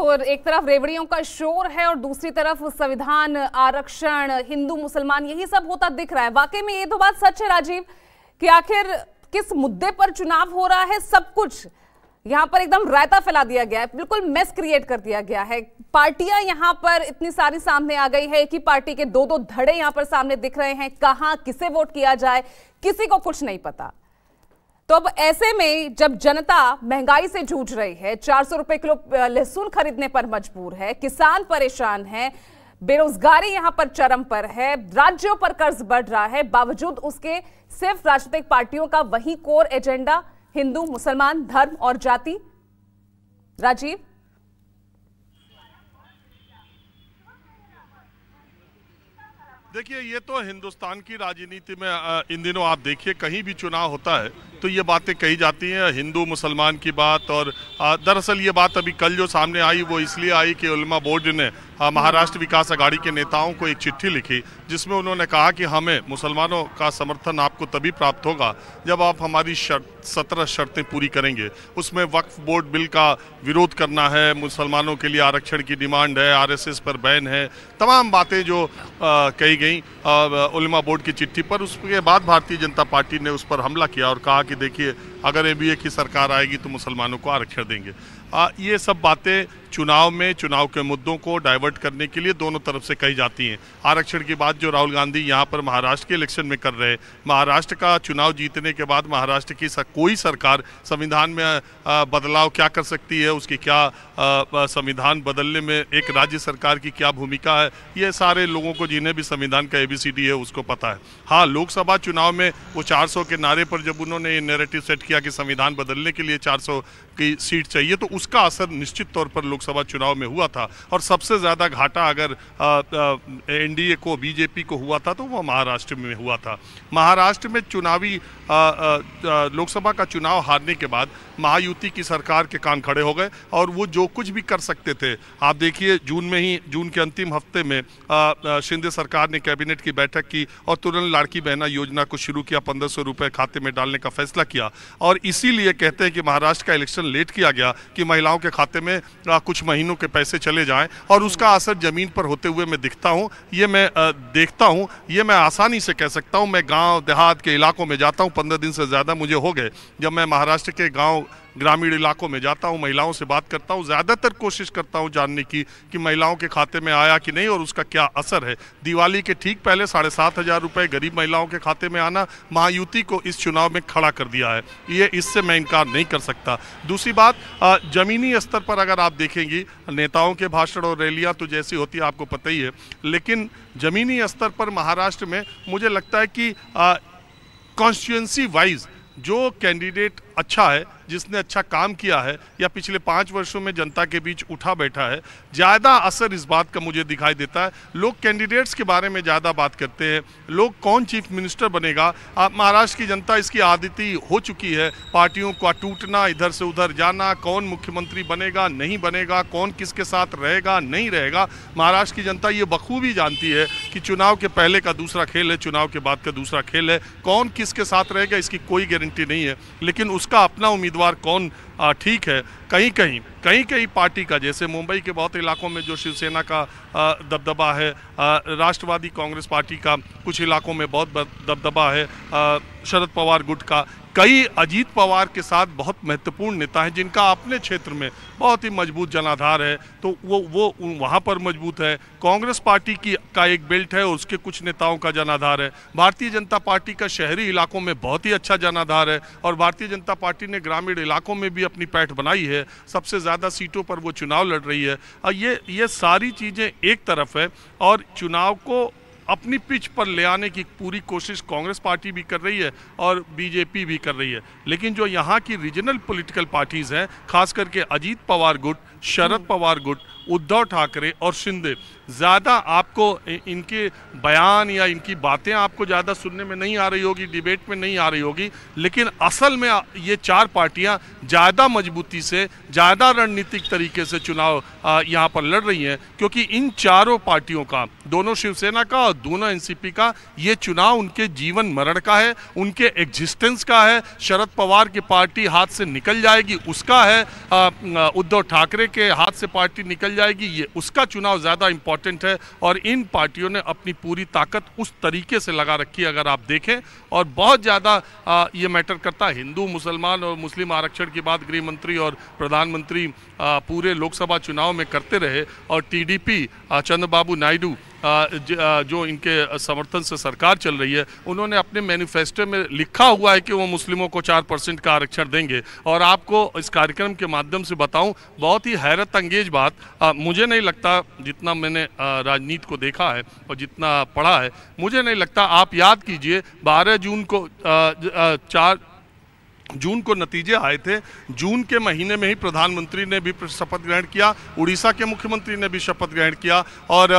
और एक तरफ रेवड़ियों का शोर है और दूसरी तरफ संविधान आरक्षण हिंदू मुसलमान यही सब होता दिख रहा है वाकई में ये तो बात सच है राजीव कि आखिर किस मुद्दे पर चुनाव हो रहा है सब कुछ यहाँ पर एकदम रायता फैला दिया गया है बिल्कुल मेस क्रिएट कर दिया गया है पार्टियां यहाँ पर इतनी सारी सामने आ गई है एक ही पार्टी के दो दो धड़े यहाँ पर सामने दिख रहे हैं कहाँ किसे वोट किया जाए किसी को कुछ नहीं पता तो अब ऐसे में जब जनता महंगाई से जूझ रही है चार सौ रुपए किलो लहसुन खरीदने पर मजबूर है किसान परेशान है बेरोजगारी यहां पर चरम पर है राज्यों पर कर्ज बढ़ रहा है बावजूद उसके सिर्फ राजनीतिक पार्टियों का वही कोर एजेंडा हिंदू मुसलमान धर्म और जाति राजीव देखिए ये तो हिंदुस्तान की राजनीति में इन दिनों आप देखिए कहीं भी चुनाव होता है तो ये बातें कही जाती हैं हिंदू मुसलमान की बात और दरअसल ये बात अभी कल जो सामने आई वो इसलिए आई कि उलमा बोर्ड ने महाराष्ट्र विकास अघाड़ी के नेताओं को एक चिट्ठी लिखी जिसमें उन्होंने कहा कि हमें मुसलमानों का समर्थन आपको तभी प्राप्त होगा जब आप हमारी शर्त सत्रह शर्तें पूरी करेंगे उसमें वक्फ बोर्ड बिल का विरोध करना है मुसलमानों के लिए आरक्षण की डिमांड है आरएसएस पर बैन है तमाम बातें जो आ, कही गई उलमा बोर्ड की चिट्ठी पर उसके बाद भारतीय जनता पार्टी ने उस पर हमला किया और कहा कि कि देखिए अगर एनबीए की सरकार आएगी तो मुसलमानों को आरक्षण देंगे आ, ये सब बातें चुनाव में चुनाव के मुद्दों को डाइवर्ट करने के लिए दोनों तरफ से कही जाती हैं आरक्षण की बात जो राहुल गांधी यहाँ पर महाराष्ट्र के इलेक्शन में कर रहे हैं महाराष्ट्र का चुनाव जीतने के बाद महाराष्ट्र की कोई सरकार संविधान में बदलाव क्या कर सकती है उसकी क्या संविधान बदलने में एक राज्य सरकार की क्या भूमिका है ये सारे लोगों को जिन्हें भी संविधान का ए है उसको पता है हाँ लोकसभा चुनाव में वो चार के नारे पर जब उन्होंने ये नेरेटिव सेट किया कि संविधान बदलने के लिए चार की सीट चाहिए तो उसका असर निश्चित तौर पर लोग लोकसभा चुनाव में हुआ था और सबसे ज़्यादा घाटा अगर एनडीए को बीजेपी को हुआ था तो वह महाराष्ट्र में हुआ था महाराष्ट्र में चुनावी लोकसभा का चुनाव हारने के बाद महायुति की सरकार के कान खड़े हो गए और वो जो कुछ भी कर सकते थे आप देखिए जून में ही जून के अंतिम हफ्ते में शिंदे सरकार ने कैबिनेट की बैठक की और तुरंत लाड़की बहना योजना को शुरू किया पंद्रह सौ रुपये खाते में डालने का फैसला किया और इसीलिए कहते हैं कि महाराष्ट्र का इलेक्शन लेट किया गया कि महिलाओं के खाते में कुछ कुछ महीनों के पैसे चले जाएं और उसका हम्म। असर ज़मीन पर होते हुए मैं दिखता हूं ये मैं देखता हूं ये मैं आसानी से कह सकता हूं मैं गांव देहात के इलाकों में जाता हूं पंद्रह दिन से ज़्यादा मुझे हो गए जब मैं महाराष्ट्र के गांव ग्रामीण इलाकों में जाता हूँ महिलाओं से बात करता हूँ ज़्यादातर कोशिश करता हूँ जानने की कि महिलाओं के खाते में आया कि नहीं और उसका क्या असर है दिवाली के ठीक पहले साढ़े सात हज़ार रुपये गरीब महिलाओं के खाते में आना महायुति को इस चुनाव में खड़ा कर दिया है ये इससे मैं इनकार नहीं कर सकता दूसरी बात ज़मीनी स्तर पर अगर आप देखेंगी नेताओं के भाषण और रैलियाँ तो जैसी होती है आपको पता ही है लेकिन ज़मीनी स्तर पर महाराष्ट्र में मुझे लगता है कि कॉन्स्टिट्यूंसी वाइज जो कैंडिडेट अच्छा है जिसने अच्छा काम किया है या पिछले पाँच वर्षों में जनता के बीच उठा बैठा है ज़्यादा असर इस बात का मुझे दिखाई देता है लोग कैंडिडेट्स के बारे में ज़्यादा बात करते हैं लोग कौन चीफ मिनिस्टर बनेगा आप महाराष्ट्र की जनता इसकी आदती हो चुकी है पार्टियों का टूटना इधर से उधर जाना कौन मुख्यमंत्री बनेगा नहीं बनेगा कौन किसके साथ रहेगा नहीं रहेगा महाराष्ट्र की जनता ये बखूबी जानती है कि चुनाव के पहले का दूसरा खेल है चुनाव के बाद का दूसरा खेल है कौन किसके साथ रहेगा इसकी कोई गारंटी नहीं है लेकिन उस उसका अपना उम्मीदवार कौन ठीक है कहीं कहीं कहीं कहीं पार्टी का जैसे मुंबई के बहुत इलाकों में जो शिवसेना का दबदबा है राष्ट्रवादी कांग्रेस पार्टी का कुछ इलाकों में बहुत दबदबा है शरद पवार गुट का कई अजीत पवार के साथ बहुत महत्वपूर्ण नेता हैं जिनका अपने क्षेत्र में बहुत ही मजबूत जनाधार है तो वो वो वहाँ पर मजबूत है कांग्रेस पार्टी की का एक बेल्ट है उसके कुछ नेताओं का जनाधार है भारतीय जनता पार्टी का शहरी इलाकों में बहुत ही अच्छा जनाधार है और भारतीय जनता पार्टी ने ग्रामीण इलाकों में भी अपनी पैठ बनाई है सबसे ज़्यादा सीटों पर वो चुनाव लड़ रही है और ये ये सारी चीज़ें एक तरफ है और चुनाव को अपनी पिच पर ले आने की पूरी कोशिश कांग्रेस पार्टी भी कर रही है और बीजेपी भी कर रही है लेकिन जो यहाँ की रीजनल पॉलिटिकल पार्टीज़ हैं खास करके अजीत पवार गुट शरद हम्म। पवार गुट उद्धव ठाकरे और शिंदे ज़्यादा आपको इनके बयान या इनकी बातें आपको ज़्यादा सुनने में नहीं आ रही होगी डिबेट में नहीं आ रही होगी लेकिन असल में ये चार पार्टियां ज़्यादा मजबूती से ज़्यादा रणनीतिक तरीके से चुनाव यहाँ पर लड़ रही हैं क्योंकि इन चारों पार्टियों का दोनों शिवसेना का और दोनों एन का ये चुनाव उनके जीवन मरण का है उनके एग्जिस्टेंस का है शरद पवार की पार्टी हाथ से निकल जाएगी उसका है उद्धव ठाकरे के हाथ से पार्टी निकल निकल जाएगी ये उसका चुनाव ज़्यादा इम्पॉर्टेंट है और इन पार्टियों ने अपनी पूरी ताकत उस तरीके से लगा रखी है अगर आप देखें और बहुत ज़्यादा ये मैटर करता है हिंदू मुसलमान और मुस्लिम आरक्षण की बात गृह मंत्री और प्रधानमंत्री पूरे लोकसभा चुनाव में करते रहे और टीडीपी चंद्रबाबू नायडू जो इनके समर्थन से सरकार चल रही है उन्होंने अपने मैनिफेस्टो में लिखा हुआ है कि वो मुस्लिमों को चार परसेंट का आरक्षण देंगे और आपको इस कार्यक्रम के माध्यम से बताऊं बहुत ही हैरत अंगेज बात आ, मुझे नहीं लगता जितना मैंने राजनीति को देखा है और जितना पढ़ा है मुझे नहीं लगता आप याद कीजिए बारह जून को आ, आ, चार जून को नतीजे आए थे जून के महीने में ही प्रधानमंत्री ने भी शपथ ग्रहण किया उड़ीसा के मुख्यमंत्री ने भी शपथ ग्रहण किया और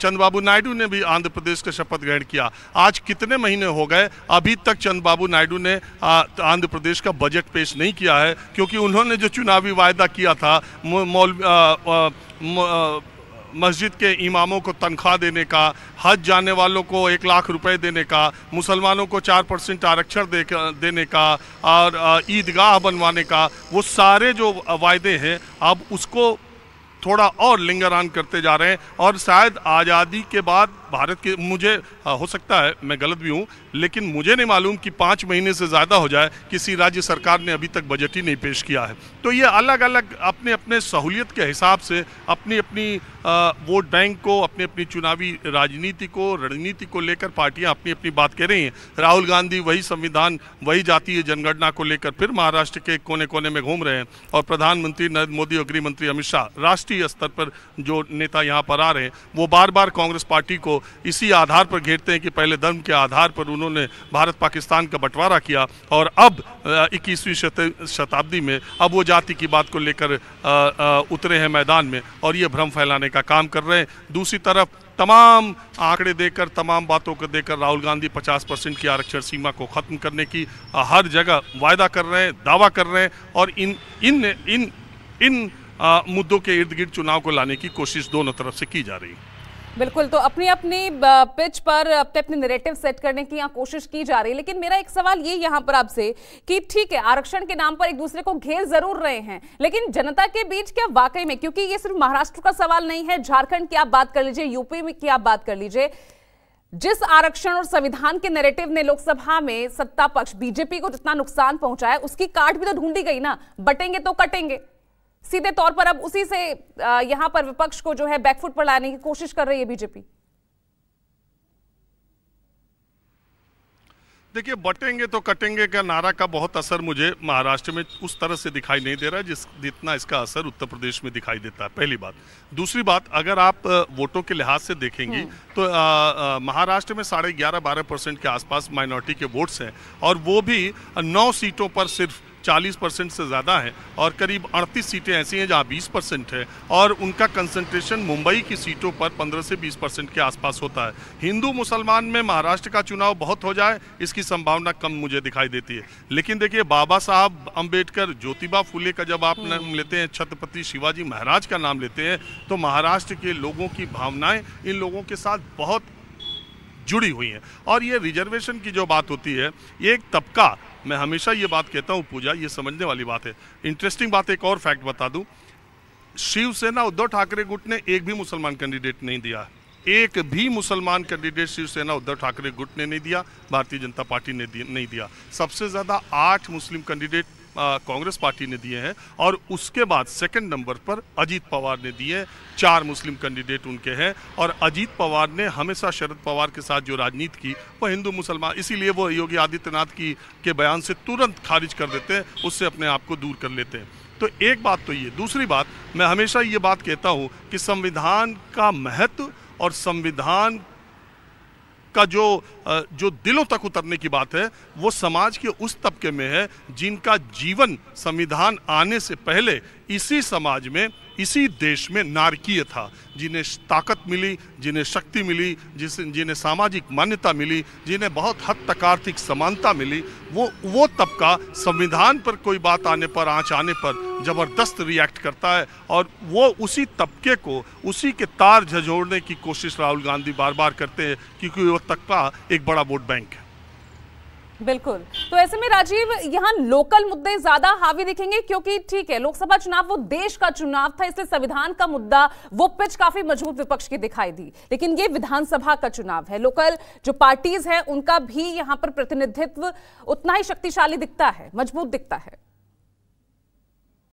चंद्रबाबू नायडू ने भी आंध्र प्रदेश का शपथ ग्रहण किया आज कितने महीने हो गए अभी तक चंद्रबाबू नायडू ने आंध्र प्रदेश का बजट पेश नहीं किया है क्योंकि उन्होंने जो चुनावी वायदा किया था मौल मस्जिद के इमामों को तनख्वाह देने का हज जाने वालों को एक लाख रुपए देने का मुसलमानों को चार परसेंट आरक्षण दे देने का और ईदगाह बनवाने का वो सारे जो वायदे हैं अब उसको थोड़ा और लिंगर करते जा रहे हैं और शायद आज़ादी के बाद भारत के मुझे हाँ, हो सकता है मैं गलत भी हूँ लेकिन मुझे नहीं मालूम कि पाँच महीने से ज़्यादा हो जाए किसी राज्य सरकार ने अभी तक बजट ही नहीं पेश किया है तो ये अलग अलग अपने अपने सहूलियत के हिसाब से अपनी अपनी वोट बैंक को अपनी अपनी चुनावी राजनीति को रणनीति को लेकर पार्टियाँ अपनी अपनी बात कह रही हैं राहुल गांधी वही संविधान वही जातीय जनगणना को लेकर फिर महाराष्ट्र के कोने कोने में घूम रहे हैं और प्रधानमंत्री नरेंद्र मोदी और गृह मंत्री अमित शाह राष्ट्रीय स्तर पर जो नेता यहाँ पर आ रहे हैं वो बार बार कांग्रेस पार्टी को इसी आधार पर घेरते हैं कि पहले धर्म के आधार पर उन्होंने भारत पाकिस्तान का बंटवारा किया और अब इक्कीसवीं शताब्दी में अब वो जाति की बात को लेकर उतरे हैं मैदान में और ये भ्रम फैलाने का काम कर रहे हैं दूसरी तरफ तमाम आंकड़े देकर तमाम बातों को देकर राहुल गांधी 50 परसेंट की आरक्षण सीमा को ख़त्म करने की हर जगह वायदा कर रहे हैं दावा कर रहे हैं और इन इन इन इन, इन आ, मुद्दों के इर्द गिर्द चुनाव को लाने की कोशिश दोनों तरफ से की जा रही है बिल्कुल तो अपनी अपनी पिच पर अपने अपने नेरेटिव सेट करने की यहाँ कोशिश की जा रही है लेकिन मेरा एक सवाल ये यहाँ पर आपसे कि ठीक है आरक्षण के नाम पर एक दूसरे को घेर जरूर रहे हैं लेकिन जनता के बीच क्या वाकई में क्योंकि ये सिर्फ महाराष्ट्र का सवाल नहीं है झारखंड की आप बात कर लीजिए यूपी में की आप बात कर लीजिए जिस आरक्षण और संविधान के नेरेटिव ने लोकसभा में सत्ता पक्ष बीजेपी को जितना नुकसान पहुंचाया उसकी काट भी तो ढूंढी गई ना बटेंगे तो कटेंगे सीधे तौर पर अब उसी से यहां पर विपक्ष को जो है बैकफुट पर लाने की कोशिश कर रही है बीजेपी देखिए बटेंगे तो कटेंगे का नारा का बहुत असर मुझे महाराष्ट्र में उस तरह से दिखाई नहीं दे रहा जिस जितना इसका असर उत्तर प्रदेश में दिखाई देता है पहली बात दूसरी बात अगर आप वोटों के लिहाज से देखेंगी हम्म। तो महाराष्ट्र में साढ़े ग्यारह बारह परसेंट के आसपास माइनॉरिटी के वोट्स हैं और वो भी नौ सीटों पर सिर्फ 40 परसेंट से ज़्यादा हैं और करीब 38 सीटें ऐसी हैं जहां 20 परसेंट है और उनका कंसंट्रेशन मुंबई की सीटों पर 15 से 20 परसेंट के आसपास होता है हिंदू मुसलमान में महाराष्ट्र का चुनाव बहुत हो जाए इसकी संभावना कम मुझे दिखाई देती है लेकिन देखिए बाबा साहब अम्बेडकर ज्योतिबा फूले का जब आप नाम हम्म। लेते हैं छत्रपति शिवाजी महाराज का नाम लेते हैं तो महाराष्ट्र के लोगों की भावनाएँ इन लोगों के साथ बहुत जुड़ी हुई हैं और ये रिजर्वेशन की जो बात होती है ये एक तबका मैं हमेशा ये बात कहता हूँ पूजा ये समझने वाली बात है इंटरेस्टिंग बात एक और फैक्ट बता दूँ शिवसेना उद्धव ठाकरे गुट ने एक भी मुसलमान कैंडिडेट नहीं दिया एक भी मुसलमान कैंडिडेट शिवसेना उद्धव ठाकरे गुट ने नहीं दिया भारतीय जनता पार्टी ने नहीं दिया सबसे ज़्यादा आठ मुस्लिम कैंडिडेट कांग्रेस पार्टी ने दिए हैं और उसके बाद सेकंड नंबर पर अजीत पवार ने दिए चार मुस्लिम कैंडिडेट उनके हैं और अजीत पवार ने हमेशा शरद पवार के साथ जो राजनीति की वो हिंदू मुसलमान इसीलिए वो योगी आदित्यनाथ की के बयान से तुरंत खारिज कर देते हैं उससे अपने आप को दूर कर लेते हैं तो एक बात तो ये दूसरी बात मैं हमेशा ये बात कहता हूँ कि संविधान का महत्व और संविधान का जो जो दिलों तक उतरने की बात है वो समाज के उस तबके में है जिनका जीवन संविधान आने से पहले इसी समाज में इसी देश में नारकीय था जिन्हें ताकत मिली जिन्हें शक्ति मिली जिस जिन्हें सामाजिक मान्यता मिली जिन्हें बहुत हद तक आर्थिक समानता मिली वो वो तबका संविधान पर कोई बात आने पर आँच आने पर ज़बरदस्त रिएक्ट करता है और वो उसी तबके को उसी के तार झझोड़ने की कोशिश राहुल गांधी बार बार करते हैं क्योंकि वो तबका एक बड़ा वोट बैंक है बिल्कुल तो ऐसे में राजीव यहाँ लोकल मुद्दे ज्यादा हावी दिखेंगे क्योंकि ठीक है लोकसभा चुनाव वो देश का चुनाव था इसलिए संविधान का मुद्दा वो पिच काफी मजबूत विपक्ष की दिखाई दी लेकिन ये विधानसभा का चुनाव है लोकल जो पार्टीज है उनका भी यहाँ पर प्रतिनिधित्व उतना ही शक्तिशाली दिखता है मजबूत दिखता है